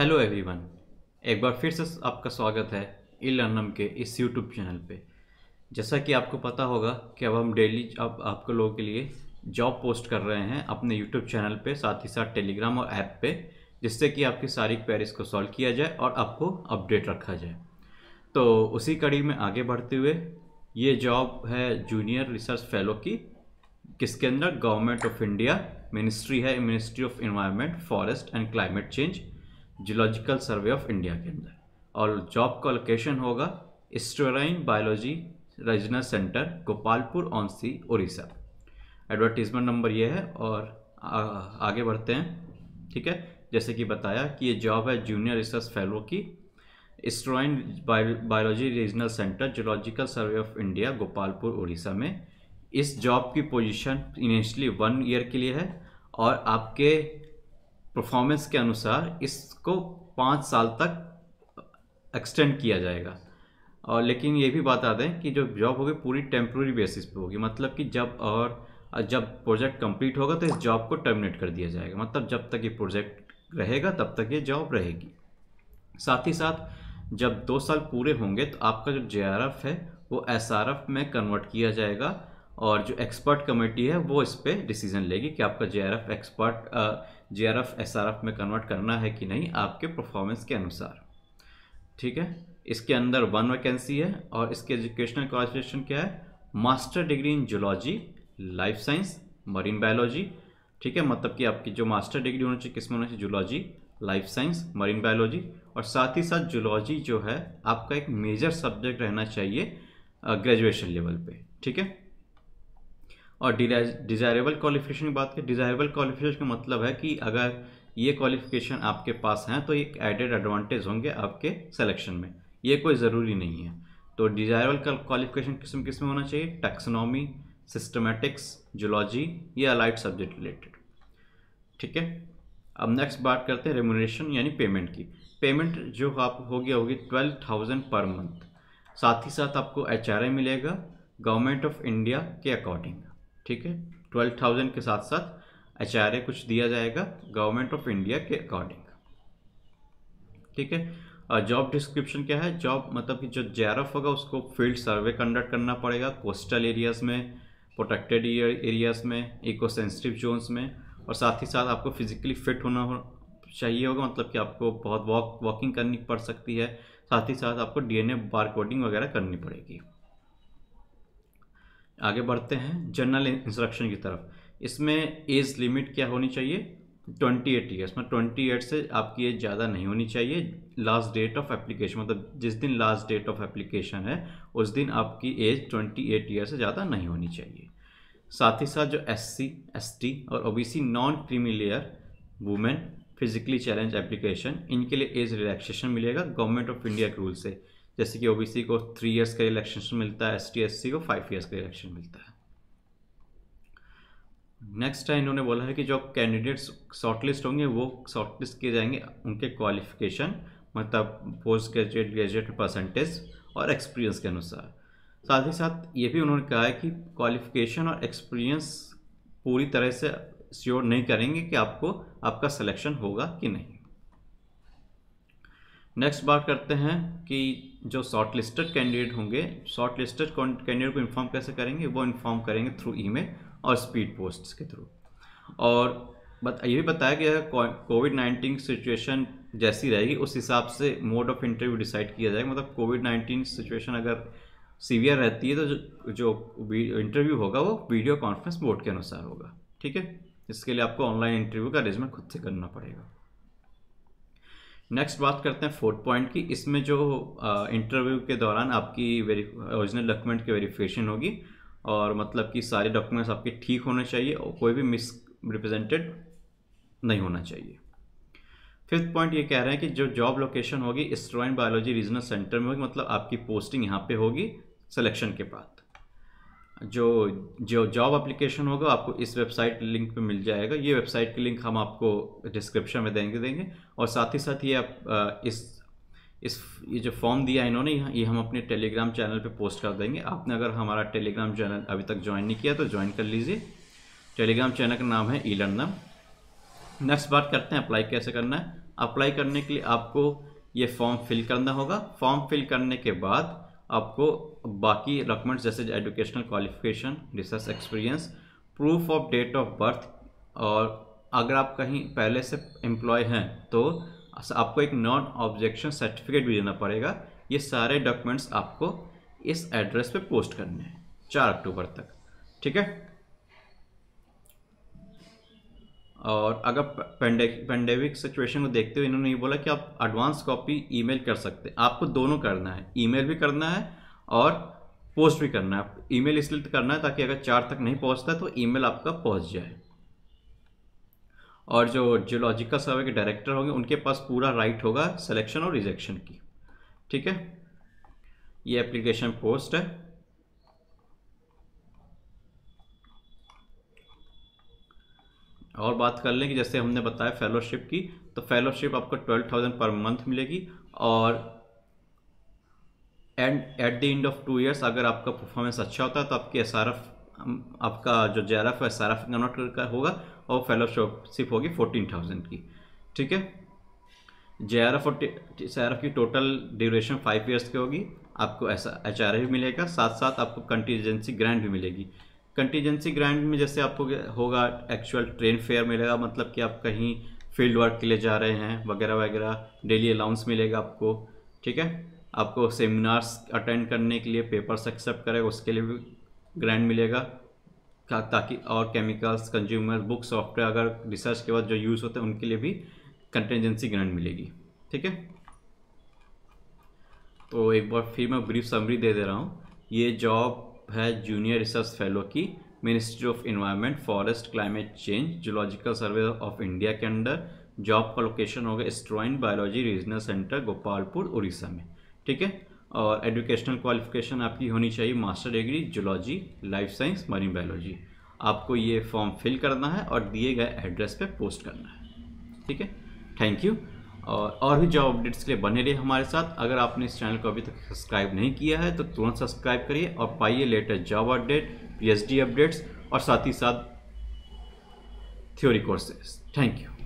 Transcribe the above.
hello everyone एक बार फिर से आपका स्वागत है ई लर्नम के इस यूट्यूब चैनल पे जैसा कि आपको पता होगा कि अब हम डेली अब आपको लोगों के लिए जॉब पोस्ट कर रहे हैं अपने यूट्यूब चैनल पे साथ ही साथ टेलीग्राम और ऐप पे जिससे कि आपकी सारी क्वेरीज को सॉल्व किया जाए और आपको अपडेट रखा जाए तो उसी कड़ी में आगे बढ़ते हुए ये जॉब है जूनियर रिसर्च फेलो की किसके अंदर गवर्नमेंट ऑफ इंडिया मिनिस्ट्री है ministry of environment forest and climate change geological survey of India के अंदर और जॉब का लोकेशन होगा estuarine biology regional centre Gopalpur on sea Orissa advertisement number ये है और आ, आगे बढ़ते हैं ठीक है जैसे कि बताया कि ये जॉब है जूनियर रिसर्च फेलो की estuarine biology regional centre zoological survey of India Gopalpur Orissa में इस जॉब की पोजीशन इनिशियली वन ईयर के लिए है और आपके परफॉर्मेंस के अनुसार इसको पाँच साल तक एक्सटेंड किया जाएगा और लेकिन ये भी बता दें कि जो जॉब होगी पूरी टेम्प्रोरी बेसिस पे होगी मतलब कि जब और जब प्रोजेक्ट कंप्लीट होगा तो इस जॉब को टर्मिनेट कर दिया जाएगा मतलब जब तक ये प्रोजेक्ट रहेगा तब तक ये जॉब रहेगी साथ ही साथ जब दो साल पूरे होंगे तो आपका जो जे है वो एस में कन्वर्ट किया जाएगा और जो एक्सपर्ट कमेटी है वो इस पर डिसीजन लेगी कि आपका जे एक्सपर्ट जे आर में कन्वर्ट करना है कि नहीं आपके परफॉर्मेंस के अनुसार ठीक है इसके अंदर वन वैकेंसी है और इसके एजुकेशनल क्वालिफिकेशन क्या है master degree in zoology life science marine biology ठीक है मतलब कि आपकी जो मास्टर डिग्री होनी चाहिए किसमें होनी चाहिए zoology life science marine biology और साथ ही साथ जूलॉजी जो है आपका एक मेजर सब्जेक्ट रहना चाहिए ग्रेजुएशन लेवल पे ठीक है और डिज़ायरेबल क्वालिफिकेशन की बात करें डिज़ायरेबल क्वालिफिकेशन का मतलब है कि अगर ये क्वालिफिकेशन आपके पास हैं तो एक एडेड एडवांटेज होंगे आपके सिलेक्शन में ये कोई ज़रूरी नहीं है तो डिज़ायरेबल क्वालिफिकेशन किस्म किस्म होना चाहिए टेक्सोनॉमी सिस्टमेटिक्स जोलॉजी या अलाइड सब्जेक्ट रिलेटेड ठीक है अब नेक्स्ट बात करते हैं रेमोनेशन यानी पेमेंट की पेमेंट जो आप हो गया होगी ट्वेल्व थाउजेंड पर मंथ साथ ही साथ आपको एच मिलेगा गवर्नमेंट ऑफ इंडिया के अकॉर्डिंग ठीक है ट्वेल्व थाउजेंड के साथ साथ एच कुछ दिया जाएगा गवर्नमेंट ऑफ इंडिया के अकॉर्डिंग ठीक है जॉब डिस्क्रिप्शन क्या है जॉब मतलब कि जो जे होगा उसको फील्ड सर्वे कंडक्ट करना पड़ेगा कोस्टल एरियाज़ में प्रोटेक्टेड एरियाज़ में इको सेंसिटिव जोन्स में और साथ ही साथ आपको फिजिकली फिट होना हो, चाहिए होगा मतलब कि आपको बहुत वॉक वॉकिंग करनी पड़ सकती है साथ ही साथ आपको डीएनए बार कोडिंग वगैरह करनी पड़ेगी आगे बढ़ते हैं जनरल इंस्ट्रक्शन की तरफ इसमें एज लिमिट क्या होनी चाहिए ट्वेंटी एट ईयर्स मतलब ट्वेंटी एट से आपकी एज ज़्यादा नहीं होनी चाहिए लास्ट डेट ऑफ एप्लीकेशन मतलब जिस दिन लास्ट डेट ऑफ एप्लीकेशन है उस दिन आपकी एज ट्वेंटी एट ईयर से ज़्यादा नहीं होनी चाहिए साथ ही साथ जो एस सी एस टी और O B C non creamy women physically challenge application इनके लिए एज रिलैक्सेशन मिलेगा गवर्नमेंट ऑफ इंडिया के रूल से जैसे कि ओबीसी को थ्री इयर्स का इलेक्शन मिलता है एस टी को फाइव इयर्स का इलेक्शन मिलता है नेक्स्ट है इन्होंने बोला है कि जो कैंडिडेट्स शॉर्टलिस्ट होंगे वो शॉर्टलिस्ट किए जाएंगे उनके क्वालिफिकेशन मतलब पोस्ट ग्रेजुएट ग्रेजुएट परसेंटेज और एक्सपीरियंस के अनुसार साथ ही साथ ये भी उन्होंने कहा है कि क्वालिफिकेशन और एक्सपीरियंस पूरी तरह से श्योर नहीं करेंगे कि आपको आपका सिलेक्शन होगा कि नहीं नेक्स्ट बात करते हैं कि जो शॉर्ट लिस्टेड कैंडिडेट होंगे शॉर्ट लिस्टेड कैंडिडेट को इन्फॉर्म कैसे करेंगे वो इन्फॉर्म करेंगे थ्रू ईमेल और स्पीड पोस्ट के थ्रू और बत ये भी बताया गया कोविड नाइन्टीन सिचुएशन जैसी रहेगी उस हिसाब से मोड ऑफ इंटरव्यू डिसाइड किया जाएगा मतलब कोविड नाइन्टीन सिचुएशन अगर सीवियर रहती है तो जो जो इंटरव्यू होगा वो वीडियो कॉन्फ्रेंस मोड के अनुसार होगा ठीक है इसके लिए आपको ऑनलाइन इंटरव्यू का अरेंजमेंट खुद से करना पड़ेगा नेक्स्ट बात करते हैं फोर्थ पॉइंट की इसमें जो इंटरव्यू के दौरान आपकी ओरिजिनल डॉक्यूमेंट की वेरिफिकेशन होगी और मतलब कि सारे डॉक्यूमेंट्स आपके ठीक होने चाहिए और कोई भी मिस रिप्रेजेंटेड नहीं होना चाहिए फिफ्थ पॉइंट ये कह रहे हैं कि जो जॉब लोकेशन होगी स्ट्रॉइन बायोलॉजी रीजनल सेंटर में होगी मतलब आपकी पोस्टिंग यहाँ पे होगी सिलेक्शन के बाद जो जो जॉब एप्लीकेशन होगा आपको इस वेबसाइट लिंक पे मिल जाएगा ये वेबसाइट की लिंक हम आपको डिस्क्रिप्शन में देंगे देंगे और साथ ही साथ ये आप इस इस ये जो फॉर्म दिया इन्होंने ये हम अपने टेलीग्राम चैनल पे पोस्ट कर देंगे आपने अगर हमारा टेलीग्राम चैनल अभी तक ज्वाइन नहीं किया तो ज्वाइन कर लीजिए टेलीग्राम चैनल का नाम है ई लर्नम नेक्स्ट बात करते हैं अप्लाई कैसे करना है अप्लाई करने के लिए आपको ये फॉर्म फिल करना होगा फॉर्म फिल करने के बाद आपको बाकी डॉक्यूमेंट्स जैसे educational qualification research experience proof of date of birth और अगर आप कहीं पहले से एम्प्लॉय हैं तो आपको एक नॉन ऑब्जेक्शन सर्टिफिकेट भी देना पड़ेगा ये सारे डॉक्यूमेंट्स आपको इस एड्रेस पे पोस्ट करने हैं चार अक्टूबर तक ठीक है और अगर पेंडेमिक सिचुएशन को देखते हुए इन्होंने ये बोला कि आप एडवांस कॉपी ईमेल कर सकते हैं आपको दोनों करना है ईमेल भी करना है और पोस्ट भी करना है ईमेल इसलिए करना है ताकि अगर चार तक नहीं पहुंचता तो ईमेल आपका पहुंच जाए और जो जियोलॉजिकल सर्वे के डायरेक्टर होंगे उनके पास पूरा राइट होगा सिलेक्शन और रिजेक्शन की ठीक है ये एप्लीकेशन पोस्ट है और बात कर लें कि जैसे हमने बताया फेलोशिप की तो फेलोशिप आपको ट्वेल्व थाउजेंड पर मंथ मिलेगी और and at the end of two years अगर आपका परफॉर्मेंस अच्छा होता है तो आपकी एस आपका जो J R F S R F convert होगा और फेलोशिप होगी फोर्टीन थाउजेंड की ठीक है जे आर एफ और आर एफ की टोटल ड्यूरेशन फाइव ईयर्स की होगी आपको ऐसा एच आर एफ मिलेगा साथ साथ आपको कंटीजेंसी ग्रांट भी मिलेगी कंटीजेंसी ग्रांट में जैसे आपको होगा एक्चुअल ट्रेन फेयर मिलेगा मतलब कि आप कहीं फील्ड वर्क के लिए जा रहे हैं वगैरह वगैरह डेली अलाउंस मिलेगा आपको ठीक है आपको सेमिनार्स अटेंड करने के लिए पेपर्स एक्सेप्ट करेगा उसके लिए भी ग्रांट मिलेगा ताकि और केमिकल्स कंज्यूमर बुक सॉफ्टवेयर अगर रिसर्च के बाद जो यूज़ होते हैं उनके लिए भी कंटीजेंसी ग्रांट मिलेगी ठीक है तो एक बार फिर मैं ब्रीफ समरी दे दे रहा हूँ ये जॉब है जूनियर रिसर्च फेलो की ministry of environment forest climate change zoological survey of India के अंडर जॉब का लोकेशन होगा estuarine biology regional centre Gopalpur Orissa में ठीक है और एजुकेशनल क्वालिफिकेशन आपकी होनी चाहिए master degree zoology life science marine biology आपको ये फॉर्म फिल करना है और दिए गए एड्रेस पे पोस्ट करना है ठीक है थैंक यू और और भी जॉब अपडेट्स के लिए बने रहिए हमारे साथ अगर आपने इस चैनल को अभी तक सब्सक्राइब नहीं किया है तो तुरंत सब्सक्राइब करिए और पाइए latest job update PhD updates और साथ ही साथ थ्योरी कोर्सेज थैंक यू